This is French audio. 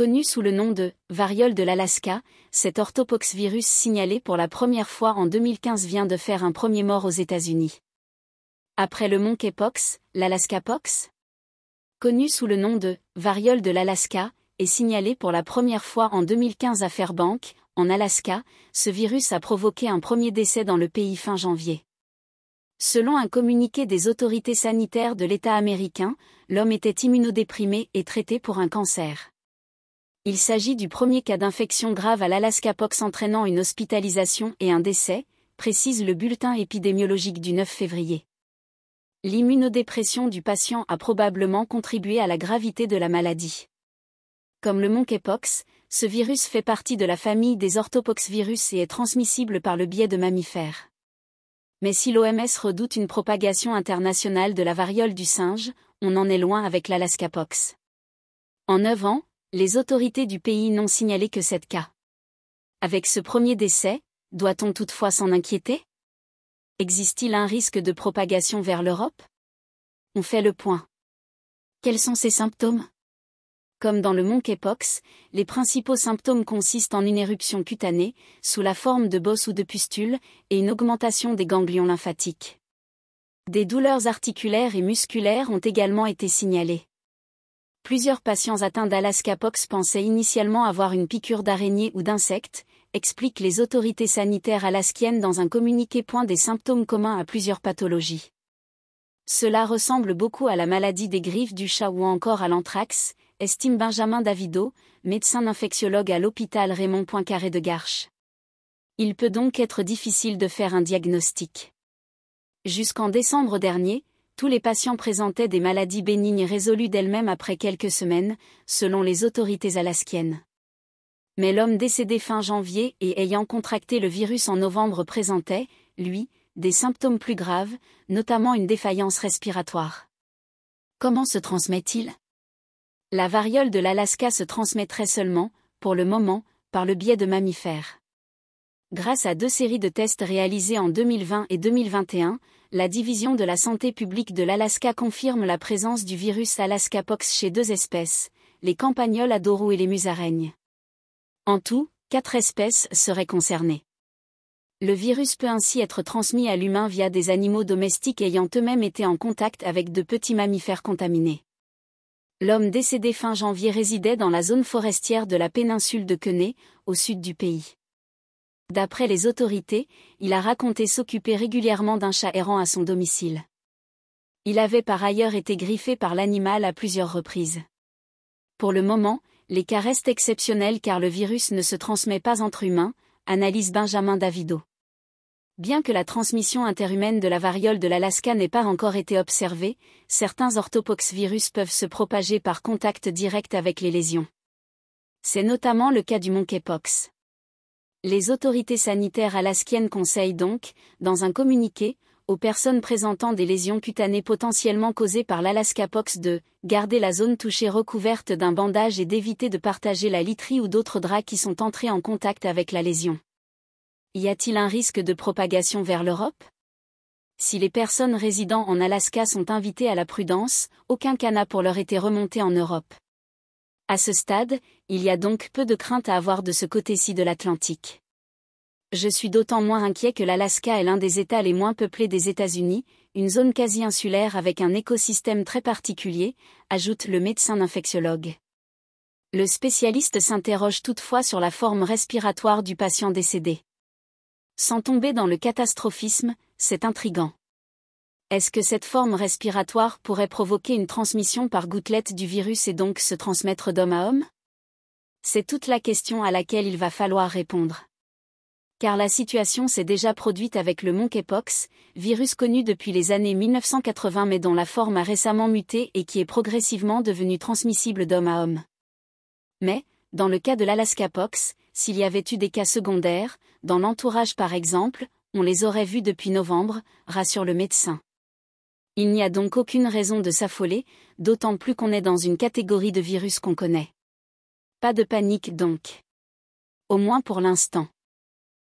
Connu sous le nom de variole de l'Alaska, cet virus signalé pour la première fois en 2015 vient de faire un premier mort aux États-Unis. Après le monkeypox, l'Alaskapox, connu sous le nom de variole de l'Alaska, et signalé pour la première fois en 2015 à Fairbank, en Alaska, ce virus a provoqué un premier décès dans le pays fin janvier. Selon un communiqué des autorités sanitaires de l'État américain, l'homme était immunodéprimé et traité pour un cancer. Il s'agit du premier cas d'infection grave à l'Alaska Pox entraînant une hospitalisation et un décès, précise le bulletin épidémiologique du 9 février. L'immunodépression du patient a probablement contribué à la gravité de la maladie. Comme le monkeypox, ce virus fait partie de la famille des orthopoxvirus et est transmissible par le biais de mammifères. Mais si l'OMS redoute une propagation internationale de la variole du singe, on en est loin avec l'Alaska Pox. En 9 ans, les autorités du pays n'ont signalé que sept cas. Avec ce premier décès, doit-on toutefois s'en inquiéter Existe-t-il un risque de propagation vers l'Europe On fait le point. Quels sont ces symptômes Comme dans le monkeypox, les principaux symptômes consistent en une éruption cutanée, sous la forme de bosses ou de pustules, et une augmentation des ganglions lymphatiques. Des douleurs articulaires et musculaires ont également été signalées. Plusieurs patients atteints d'Alaska pox pensaient initialement avoir une piqûre d'araignée ou d'insecte, expliquent les autorités sanitaires alaskiennes dans un communiqué. Point des symptômes communs à plusieurs pathologies. Cela ressemble beaucoup à la maladie des griffes du chat ou encore à l'anthrax, estime Benjamin Davido, médecin infectiologue à l'hôpital Raymond Poincaré de Garches. Il peut donc être difficile de faire un diagnostic. Jusqu'en décembre dernier, tous les patients présentaient des maladies bénignes résolues d'elles-mêmes après quelques semaines, selon les autorités alaskiennes. Mais l'homme décédé fin janvier et ayant contracté le virus en novembre présentait, lui, des symptômes plus graves, notamment une défaillance respiratoire. Comment se transmet-il La variole de l'Alaska se transmettrait seulement, pour le moment, par le biais de mammifères. Grâce à deux séries de tests réalisés en 2020 et 2021, la division de la santé publique de l'Alaska confirme la présence du virus pox chez deux espèces, les campagnols à et les musaraignes. En tout, quatre espèces seraient concernées. Le virus peut ainsi être transmis à l'humain via des animaux domestiques ayant eux-mêmes été en contact avec de petits mammifères contaminés. L'homme décédé fin janvier résidait dans la zone forestière de la péninsule de Kenai, au sud du pays. D'après les autorités, il a raconté s'occuper régulièrement d'un chat errant à son domicile. Il avait par ailleurs été griffé par l'animal à plusieurs reprises. Pour le moment, les cas restent exceptionnels car le virus ne se transmet pas entre humains, analyse Benjamin Davido. Bien que la transmission interhumaine de la variole de l'Alaska n'ait pas encore été observée, certains orthopoxvirus peuvent se propager par contact direct avec les lésions. C'est notamment le cas du monkeypox. Les autorités sanitaires alaskiennes conseillent donc, dans un communiqué, aux personnes présentant des lésions cutanées potentiellement causées par l'Alaska Pox de garder la zone touchée recouverte d'un bandage et d'éviter de partager la literie ou d'autres draps qui sont entrés en contact avec la lésion. Y a-t-il un risque de propagation vers l'Europe Si les personnes résidant en Alaska sont invitées à la prudence, aucun n'a pour leur été remonté en Europe. À ce stade, il y a donc peu de crainte à avoir de ce côté-ci de l'Atlantique. Je suis d'autant moins inquiet que l'Alaska est l'un des États les moins peuplés des États-Unis, une zone quasi insulaire avec un écosystème très particulier, ajoute le médecin infectiologue. Le spécialiste s'interroge toutefois sur la forme respiratoire du patient décédé. Sans tomber dans le catastrophisme, c'est intrigant. Est-ce que cette forme respiratoire pourrait provoquer une transmission par gouttelette du virus et donc se transmettre d'homme à homme C'est toute la question à laquelle il va falloir répondre. Car la situation s'est déjà produite avec le monkeypox, virus connu depuis les années 1980 mais dont la forme a récemment muté et qui est progressivement devenu transmissible d'homme à homme. Mais, dans le cas de l'Alaska Pox, s'il y avait eu des cas secondaires, dans l'entourage par exemple, on les aurait vus depuis novembre, rassure le médecin. Il n'y a donc aucune raison de s'affoler, d'autant plus qu'on est dans une catégorie de virus qu'on connaît. Pas de panique donc. Au moins pour l'instant.